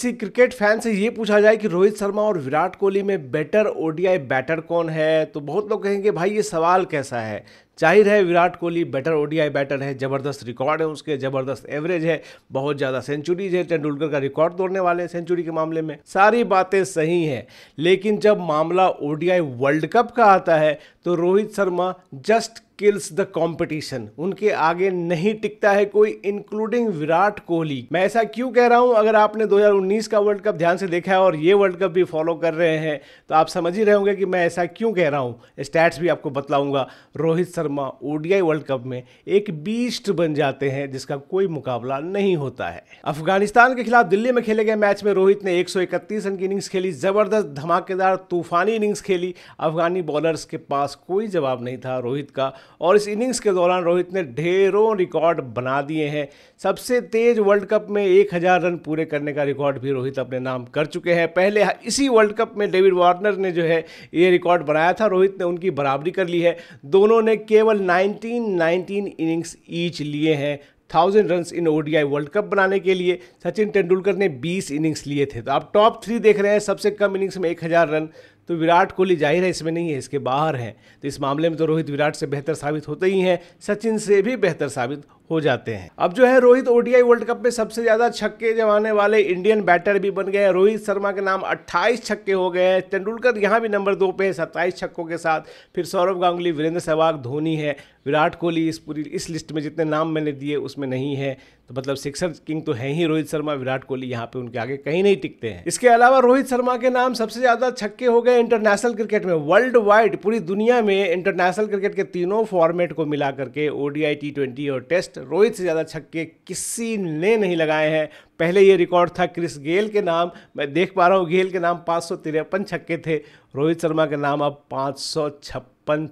किसी cricket fan से ये पूछा जाए कि रोहित शर्मा और विराट कोहली में बेटर ओडीआई बैटर कौन है तो बहुत लोग कहेंगे भाई ये सवाल कैसा है जाहिर है Virat Kohli better ODI batter है ज़बरदस्त रिकॉर्ड है उसके ज़बरदस्त एवरेज है बहुत ज़्यादा सेंचुरीज है तेंदुलकर का रिकॉर्ड तोड़ने वाले हैं सेंचुरी के मामले में सारी बातें सही हैं लेकिन जब मामला ओडीआई वर्ल्ड कप का आता है तो Rohit Sharma just kills the competition उनके आगे नहीं टिकता है कोई इंक्लूडिंग विराट कोहली मैं ऐसा क्यों कह रहा हूं अगर आपने 2019 का वर्ल्ड कप ध्यान से देखा है और ये वर्ल्ड कप भी फॉलो कर रहे हैं तो आप समझ ही रहे होंगे कि मैं ऐसा क्यों कह रहा हूं स्टैट्स भी आपको बतलाऊंगा Rohit Sharma ODI world cup में एक बीस्ट बन जाते हैं जिसका कोई मुकाबला नहीं होता है अफगानिस्तान के खिलाफ दिल्ली में खेले गए मैच में रोहित ने एक रन की इनिंग्स खेली जबरदस्त धमाकेदार तूफानी इनिंग्स खेली अफगानी बॉलर्स के पास कोई जवाब नहीं था रोहित का और इस इनिंग्स के दौरान रोहित ने ढेरों रिकॉर्ड बना दिए हैं सबसे तेज़ वर्ल्ड कप में एक हज़ार रन पूरे करने का रिकॉर्ड भी रोहित अपने नाम कर चुके हैं पहले इसी वर्ल्ड कप में डेविड वार्नर ने जो है ये रिकॉर्ड बनाया था रोहित ने उनकी बराबरी कर ली है दोनों ने केवल नाइनटीन नाइनटीन इनिंग्स ईच लिए हैं thousand run in ODI world cup बनाने के लिए सचिन तेंदुलकर ने 20 इनिंग्स लिए थे तो आप टॉप थ्री देख रहे हैं सबसे कम इनिंग्स में एक हज़ार रन तो विराट कोहली जाहिर है इसमें नहीं है इसके बाहर हैं तो इस मामले में तो रोहित विराट से बेहतर साबित होते ही हैं सचिन से भी बेहतर साबित हो जाते हैं अब जो है रोहित ओडीआई वर्ल्ड कप में सबसे ज्यादा छक्के जमाने वाले इंडियन बैटर भी बन गए रोहित शर्मा के नाम 28 छक्के हो गए हैं तेंदुलकर यहाँ भी नंबर दो पे है सत्ताईस छक्कों के साथ फिर सौरभ गांगुली वीरेंद्र सहवाग धोनी है विराट कोहली इस पूरी इस लिस्ट में जितने नाम मैंने दिए उसमें नहीं है तो मतलब सिक्सर किंग तो है ही रोहित शर्मा विराट कोहली यहाँ पे उनके आगे कहीं नहीं टिकते हैं इसके अलावा रोहित शर्मा के नाम सबसे ज्यादा छक्के हो गए इंटरनेशनल क्रिकेट में वर्ल्ड वाइड पूरी दुनिया में इंटरनेशनल क्रिकेट के तीनों फॉर्मेट को मिला करके ओडीआई टी और टेस्ट टेस्ट रोहित से ज़्यादा छक्के किसी ने नहीं लगाए हैं पहले ये रिकॉर्ड था क्रिस गेल के नाम मैं देख पा रहा हूँ गेल के नाम पाँच छक्के थे रोहित शर्मा के नाम अब पाँच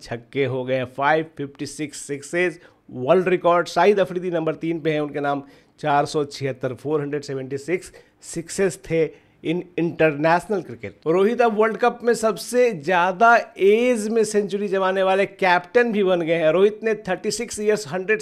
छक्के हो गए five fifty six world record Shahid Afridi number तीन पे हैं उनके नाम चार सौ छिहत्तर four hundred seventy six sixes थे इन इंटरनेशनल क्रिकेट रोहित अब वर्ल्ड कप में सबसे ज़्यादा एज में सेंचुरी जमाने वाले कैप्टन भी बन गए हैं रोहित ने 36 सिक्स ईयर्स हंड्रेड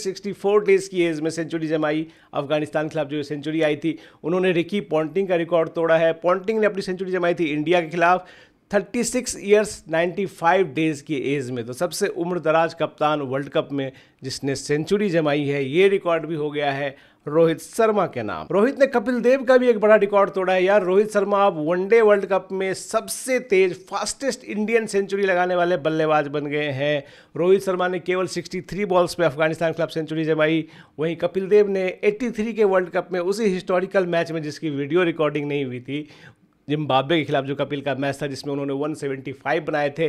डेज की एज में सेंचुरी जमाई अफगानिस्तान के खिलाफ जो सेंचुरी आई थी उन्होंने रिकी पॉन्टिंग का रिकॉर्ड तोड़ा है पॉन्टिंग ने अपनी सेंचुरी जमाई थी इंडिया के खिलाफ thirty six years ninety five days की एज में तो सबसे उम्र दराज कप्तान वर्ल्ड कप में जिसने सेंचुरी जमाई है ये रिकॉर्ड भी हो गया है रोहित शर्मा के नाम रोहित ने कपिल देव का भी एक बड़ा रिकॉर्ड तोड़ा है यार रोहित शर्मा अब वनडे वर्ल्ड कप में सबसे तेज फास्टेस्ट इंडियन सेंचुरी लगाने वाले बल्लेबाज बन गए हैं रोहित शर्मा ने केवल 63 बॉल्स पे अफगानिस्तान खिलाफ सेंचुरी जमाई वहीं कपिल देव ने 83 के वर्ल्ड कप में उसी हिस्टोरिकल मैच में जिसकी वीडियो रिकॉर्डिंग नहीं हुई थी जिम्बाब्वे के खिलाफ जो कपिल का मैच था जिसमें उन्होंने 175 बनाए थे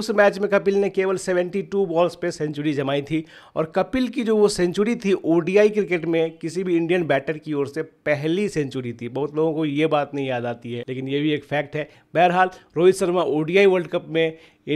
उस मैच में कपिल ने केवल 72 बॉल्स पे सेंचुरी जमाई थी और कपिल की जो वो सेंचुरी थी ओडीआई क्रिकेट में किसी भी इंडियन बैटर की ओर से पहली सेंचुरी थी बहुत लोगों को ये बात नहीं याद आती है लेकिन ये भी एक फैक्ट है बहरहाल Rohit Sharma ODI world cup में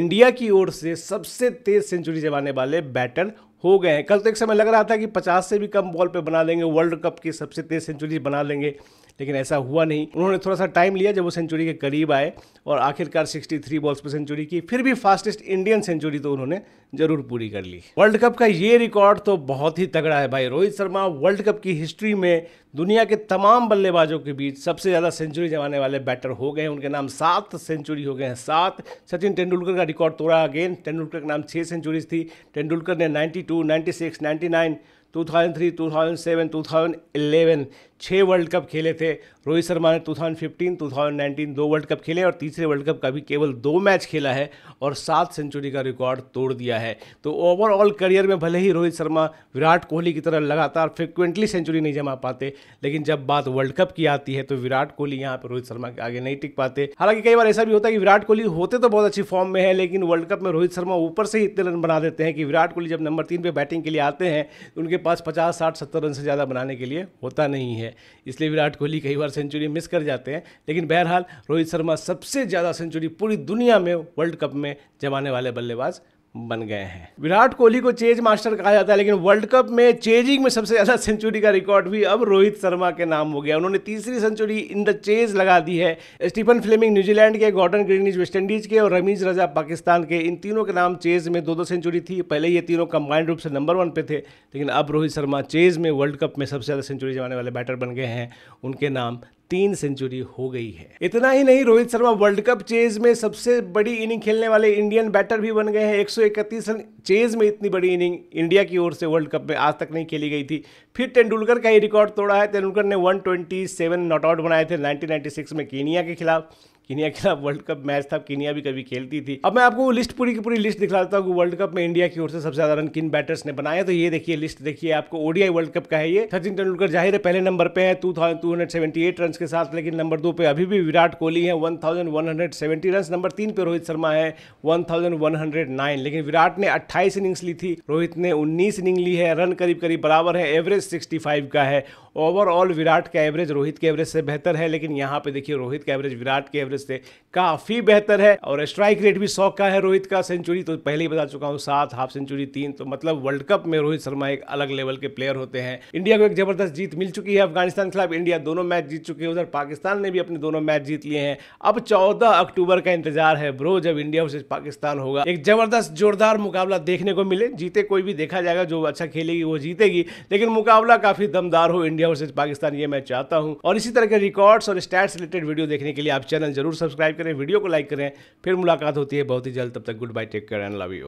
इंडिया की ओर से सबसे तेज सेंचुरी जमाने वाले बैटर हो गए हैं कल तो एक समय लग रहा था कि 50 से भी कम बॉल पे बना लेंगे वर्ल्ड कप की सबसे तेज सेंचुरी बना लेंगे लेकिन ऐसा हुआ नहीं उन्होंने थोड़ा सा टाइम लिया जब वो सेंचुरी के करीब आए और आखिरकार 63 बॉल्स पर सेंचुरी की फिर भी फास्टेस्ट इंडियन सेंचुरी तो उन्होंने जरूर पूरी कर ली वर्ल्ड कप का ये रिकॉर्ड तो बहुत ही तगड़ा है भाई रोहित शर्मा वर्ल्ड कप की हिस्ट्री में दुनिया के तमाम बल्लेबाजों के बीच सबसे ज़्यादा सेंचुरी जमाने वाले बैटर हो गए उनके नाम सात सेंचुरी हो गए हैं सात सचिन तेंदुलकर का रिकॉर्ड तोड़ा अगेन तेंदुलकर के नाम छः सेंचुरीज थी तेंदुलकर ने नाइन्टी सिक्स नाइन्टी नाइन 2003, 2007, 2011 छः वर्ल्ड कप खेले थे रोहित शर्मा ने 2015, 2019 दो वर्ल्ड कप खेले और तीसरे वर्ल्ड कप का भी केवल दो मैच खेला है और सात सेंचुरी का रिकॉर्ड तोड़ दिया है तो ओवरऑल करियर में भले ही रोहित शर्मा विराट कोहली की तरह लगातार फ्रिक्वेंटली सेंचुरी नहीं जमा पाते लेकिन जब बात वर्ल्ड कप की आती है तो विराट कोहली यहाँ पर रोहित शर्मा के आगे नहीं टिक पाते हालांकि कई बार ऐसा भी होता है कि विराट कोहली होते तो बहुत अच्छी फॉर्म में है लेकिन वर्ल्ड कप में रोहित शर्मा ऊपर से ही इतने रन बना देते हैं कि विराट कोहली जब नंबर तीन पर बैटिंग के लिए आते हैं उनके पास पचास साठ सत्तर रन से ज़्यादा बनाने के लिए होता नहीं है इसलिए विराट कोहली कई बार सेंचुरी मिस कर जाते हैं लेकिन बहरहाल रोहित शर्मा सबसे ज़्यादा सेंचुरी पूरी दुनिया में वर्ल्ड कप में जमाने वाले बल्लेबाज बन गए हैं विराट कोहली को चेज मास्टर कहा जाता है लेकिन वर्ल्ड कप में चेजिंग में सबसे ज़्यादा सेंचुरी का रिकॉर्ड भी अब रोहित शर्मा के नाम हो गया उन्होंने तीसरी सेंचुरी इन द चेज लगा दी है स्टीफन फ्लेमिंग न्यूजीलैंड के गॉर्डन ग्रीनिज वेस्टइंडीज के और रमीज रजा पाकिस्तान के इन तीनों के नाम चेज में दो दो सेंचुरी थी पहले ये तीनों कंबाइंड रूप से नंबर वन पे थे लेकिन अब रोहित शर्मा चेज में वर्ल्ड कप में सबसे ज़्यादा सेंचुरी जमाने वाले बैटर बन गए हैं उनके नाम तीन सेंचुरी हो गई है इतना ही नहीं Rohit Sharma world cup chase में सबसे बड़ी इनिंग खेलने वाले इंडियन बैटर भी बन गए हैं एक रन चेज में इतनी बड़ी इनिंग इंडिया की ओर से वर्ल्ड कप में आज तक नहीं खेली गई थी फिर तेंदुलकर का ही रिकॉर्ड तोड़ा है तेंदुलकर ने 127 नॉट आउट बनाए थे 1996 में केनिया के खिलाफ कीनिया के खिलाफ वर्ल्ड कप मैच था कीनिया भी कभी खेलती थी अब मैं आपको वो लिस्ट पूरी की पूरी लिस्ट दिखा देता हूँ वर्ल्ड कप में इंडिया की ओर से सबसे ज्यादा रन किन बैटर्स ने बनाया तो ये देखिए लिस्ट देखिए आपको ओडीआई वर्ल्ड कप का है ये सचिन तेंदुलकर जाहिर है पहले नंबर पे है टू रन के साथ लेकिन नंबर दो पे अभी भी विराट कोहली है वन रन नंबर तीन पे रोहित शर्मा है वन लेकिन विराट ने अट्ठाईस इनिंग्स ली थी रोहित ने उन्नीस इनिंग ली है रन करीब करीब बराबर है एवरेज सिक्सटी का है ओवरऑल विराट का एवरेज रोहित के एवरेज से बेहतर है लेकिन यहाँ पे देखिए रोहित का एवरेज विराट के एवरेज से काफ़ी बेहतर है और स्ट्राइक रेट भी सौ का है रोहित का सेंचुरी तो पहले ही बता चुका हूँ सात हाफ सेंचुरी तीन तो मतलब वर्ल्ड कप में रोहित शर्मा एक अलग लेवल के प्लेयर होते हैं इंडिया को एक जबरदस्त जीत मिल चुकी है अफगानिस्तान के खिलाफ इंडिया दोनों मैच जीत चुके हैं उधर पाकिस्तान ने भी अपने दोनों मैच जीत लिए हैं अब चौदह अक्टूबर का इंतजार है ब्रो जब इंडिया वर्सेज पाकिस्तान होगा एक जबरदस्त जोरदार मुकाबला देखने को मिले जीते कोई भी देखा जाएगा जो अच्छा खेलेगी वो जीतेगी लेकिन मुकाबला काफी दमदार हो इंडिया इंडिया वर्सेज पाकिस्तान ये मैं चाहता हूँ और इसी तरह के रिकॉर्ड्स और स्टैट्स रिलेटेड वीडियो देखने के लिए आप चैनल जरूर सब्सक्राइब करें वीडियो को लाइक करें फिर मुलाकात होती है बहुत ही जल्द तब तक goodbye take care and love you